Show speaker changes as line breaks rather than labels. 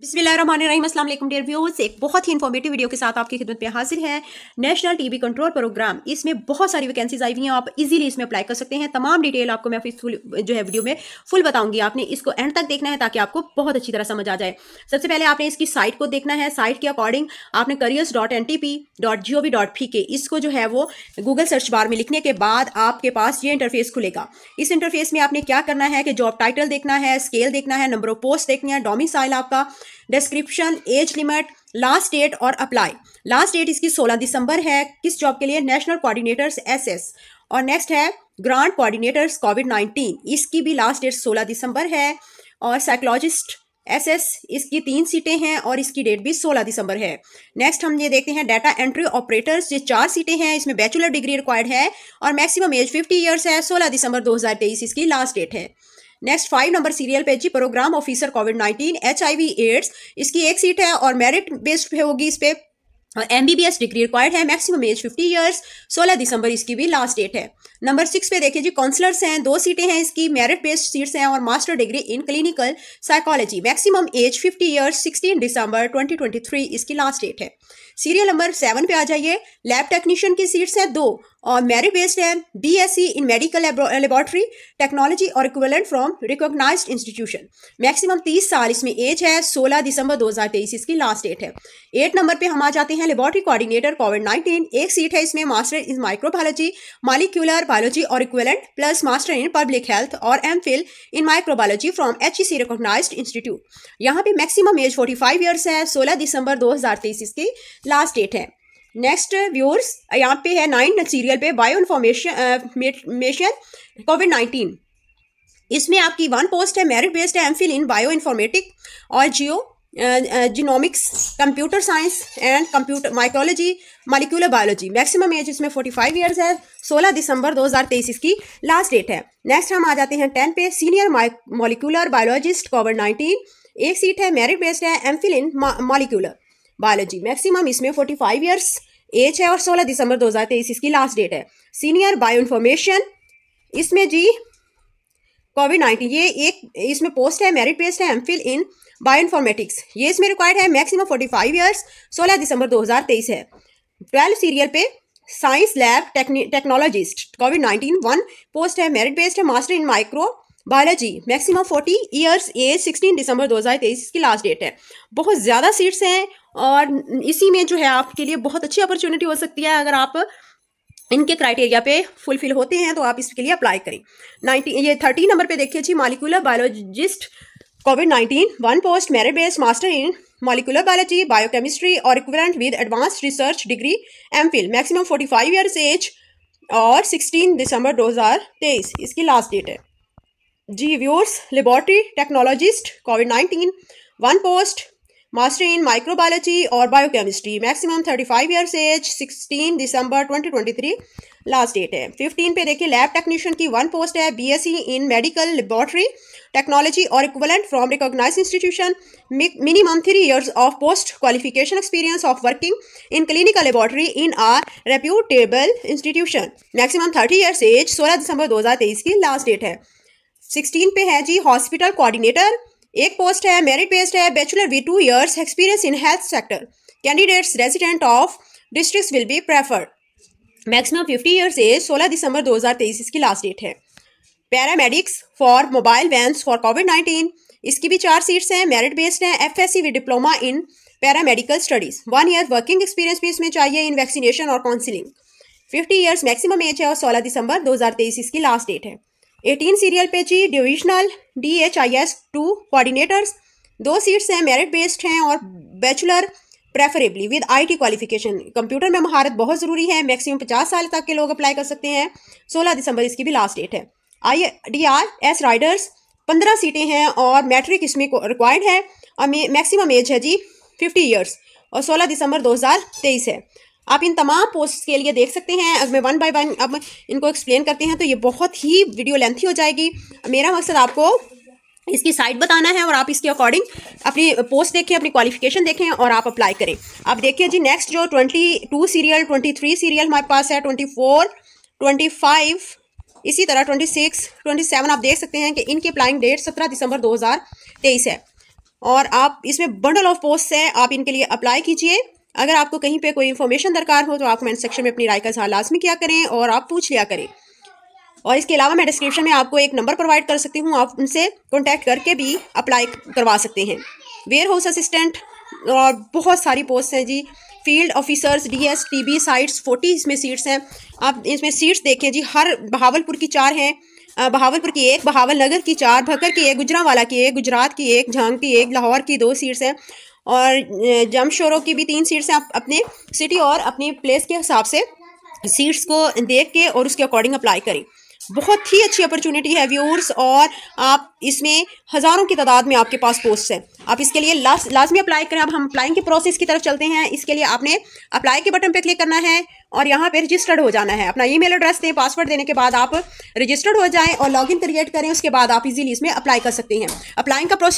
Bismil dear views एक बहुत ही informative video के साथ आपकी खिदमत में हाजिर है नेशनल वी कंट्रोल प्रोग्राम इसमें बहुत सारी वैकेंसीज आई हुई हैं आप इजीली इसमें अप्लाई कर सकते हैं तमाम डिटेल आपको मैं फुल जो है वीडियो में फुल बताऊंगी आपने इसको एंड तक देखना है ताकि आपको बहुत अच्छी तरह समझ आ जाए सबसे पहले आपने इसकी साइट को देखना है साइट के अकॉर्डिंग आपने careers dot N T P dot G O V dot P K इसको जो है वो गूगल सर्च बार में लिखने के बाद आपके पास ये इंटरफेस खुलेगा इस इंटरफेस में आपने क्या करना है कि जॉब टाइटल देखना है स्केल देखना है नंबर ऑफ पोस्ट देखना है डोमिसाइल आपका description age limit last date और अप्लाई लास्ट डेट इसकी 16 दिसंबर है किस जॉब के लिए नेशनल कोऑर्डिनेटर्स एसएस और नेक्स्ट है ग्रांट कोऑर्डिनेटर्स कोविड 19 इसकी भी लास्ट डेट सोलह दिसंबर है और साइकोलॉजिस्ट एसएस इसकी तीन सीटें हैं और इसकी डेट भी 16 दिसंबर है नेक्स्ट हम ये देखते हैं डाटा एंट्री ऑपरेटर्स ये चार सीटें हैं इसमें बैचुलर डिग्री रिक्वायर्ड है और मैक्सिमम एज फिफ्टी ईयर्स है सोलह दिसंबर दो इसकी लास्ट डेट है नेक्स्ट फाइव नंबर सीरियल पे जी programme officer COVID nineteen H I V AIDS इसकी एक सीट है और मेरिट बेस्ड पे होगी इस पर M B B S degree required है मैक्सिमम एज फिफ्टी ईयर्स सोलह दिसंबर इसकी भी लास्ट डेट है नंबर सिक्स पे देखिए जी काउंसलर्स हैं दो सीटें हैं इसकी मेरिट बेस्ड सीट्स हैं और master degree in clinical psychology maximum age fifty years sixteen December twenty twenty three इसकी लास्ट डेट है सीरियल नंबर सेवन पे आ जाइए लैब टेक्नीशियन की सीट्स हैं दो बेस्ड है B S C in medical laboratory technology और equivalent from recognise institution maximum 30 साल इसमें एज है 16 दिसंबर 2023 इसकी लास्ट डेट है एट नंबर पे हम आ जाते हैं लेबोरेटरी कोऑर्डिनेटर कोविड 19 एक सीट है इसमें master in microbiology molecular biology और equivalent plus master in public health और M Phil in microbiology from H C recognise institute यहाँ पे maximum age forty five years है सोलह दिसंबर दो तेईस इसकी लास्ट डेट है नेक्स्ट व्यूअर्स uh, यहाँ पे है नाइन सीरियल पे बायो इन्फॉर्मेशन कोविड नाइन्टीन इसमें आपकी वन पोस्ट है मेरिट बेस्ड है M Phil in bio informatic और जियो genomics computer science and computer microbiology molecular biology maximum age इसमें 45 ईयर्स है 16 दिसंबर 2023 इसकी लास्ट डेट है नेक्स्ट हम आ जाते हैं टेन पे senior molecular biologist Covid nineteen एक सीट है मेरिट बेस्ड है M Phil in molecular biology maximum इसमें 45 ईयर्स एज है और 16 दिसंबर 2023 इसकी लास्ट डेट है सीनियर बायो इन्फॉर्मेशन इसमें जी कोविड नाइन्टीन ये एक इसमें पोस्ट है मेरिट बेस्ड है M Phil in bioinformatics ये इसमें रिक्वायर्ड है मैक्सिमम फोर्टी फाइव ईयर्स सोलह दिसंबर 2023 है ट्वेल्व सीरियल पे science lab technologist covid nineteen one post है मेरिट बेस्ड है master in microbiology maximum forty years age sixteen December 2023 इसकी लास्ट डेट है बहुत ज़्यादा सीट्स हैं और इसी में जो है आपके लिए बहुत अच्छी अपॉर्चुनिटी हो सकती है अगर आप इनके क्राइटेरिया पे फुलफिल होते हैं तो आप इसके लिए अप्लाई करें नाइनटीन ये थर्टी नंबर पे देखिए जी molecular biologist Covid nineteen one post merit based master in molecular biology biochemistry और equivalent with advance research degree M Phil maximum forty five years age और सिक्सटीन दिसंबर दो हज़ार तेईस इसकी लास्ट डेट है जी viewers laboratory technologist covid nineteen one post master in microbiology और biochemistry maximum 35 years age sixteen December 2023 last date है 15 पे देखिए लैब टेक्नीशियन की वन पोस्ट है BSc in medical laboratory technology और equivalent from recognize institution minimum three years of post qualification experience of working in clinical laboratory in or reputable institution maximum thirty years age सोलह दिसंबर दो की last date है sixteen पे है जी hospital coordinator एक पोस्ट है मेरिट बेस्ड है bachelor with two years experience in health sector candidates resident of district will be preferred maximum fifty years age सोलह दिसंबर दो हज़ार तेईस इसकी लास्ट डेट है paramedics for mobile vans for covid nineteen इसकी भी चार सीट्स हैं मेरिट बेस्ड हैं F S C with diploma in paramedical studies one year working experience भी इसमें चाहिए इन वैक्सीनेशन और counselling fifty years maximum age है और सोलह दिसंबर दो हज़ार तेईस इसकी लास्ट डेट है एटीन सीरियल पे जी divisional D H I S two coordinators दो सीट्स हैं मेरिट बेस्ड हैं और bachelor preferably with IT qualification computer में महारत बहुत ज़रूरी है मैक्सिमम पचास साल तक के लोग अप्लाई कर सकते हैं सोलह दिसंबर इसकी भी लास्ट डेट है I D R S riders पंद्रह सीटें हैं और मैट्रिक इसमें रिक्वायर्ड है और मैक्सिमम एज है जी फिफ्टी ईयर्स और सोलह दिसंबर दो हज़ार तेईस है आप इन तमाम पोस्ट के लिए देख सकते हैं अगर मैं वन बाय वन अब इनको एक्सप्लेन करते हैं तो ये बहुत ही वीडियो लेंथी हो जाएगी मेरा मकसद आपको इसकी साइट बताना है और आप इसके अकॉर्डिंग अपनी पोस्ट देखें अपनी क्वालिफिकेशन देखें और आप अप्लाई करें आप देखिए जी नेक्स्ट जो twenty two serial twenty three serial हमारे पास है ट्वेंटी फोर ट्वेंटी फाइव इसी तरह ट्वेंटी सिक्स ट्वेंटी सेवन आप देख सकते हैं कि इनकी अप्लाइंग डेट सत्रह दिसंबर दो हज़ार तेईस है और आप इसमें बंडल ऑफ पोस्ट है आप इनके लिए अप्लाई कीजिए अगर आपको कहीं पर कोई इन्फॉर्मेशन दरकार हो तो आप कमेंट सेक्शन में अपनी राय का सहार लाजमी किया करें और आप पूछ लिया करें और इसके अलावा मैं डिस्क्रिप्शन में आपको एक नंबर प्रोवाइड कर सकती हूँ आप उनसे कॉन्टैक्ट करके भी अप्लाई करवा सकते हैं वेयर हाउस असिस्टेंट और बहुत सारी पोस्ट हैं जी field officers D S T B sites forty इसमें सीट्स हैं आप इसमें सीट्स देखें जी हर बहावलपुर की चार हैं बहावलपुर की एक बहावल नगर की चार भकर की एक गुजरावाला की एक गुजरात की एक झांग की एक लाहौर की दो सीट्स हैं और जम शोरों की भी तीन सीट्स हैं आप अपने सिटी और अपनी प्लेस के हिसाब से सीट्स को देख के और उसके अकॉर्डिंग अप्लाई करें बहुत ही अच्छी अपॉर्चुनिटी है व्यूअर्स और आप इसमें हज़ारों की तादाद में आपके पास पोस्ट है आप इसके लिए लास्ट लाजमी अप्लाई करें अब हम अप्लाइंग के प्रोसेस की तरफ चलते हैं इसके लिए आपने अप्लाई के बटन पर क्लिक करना है और यहाँ पे रजिस्टर्ड हो जाना है अपना ईमेल एड्रेस दें पासवर्ड देने के बाद आप रजिस्टर्ड हो जाएँ और इन क्रिएट करें उसके बाद आप इजीली इसमें अप्लाई कर सकते हैं अप्लाइंग का प्रोसेस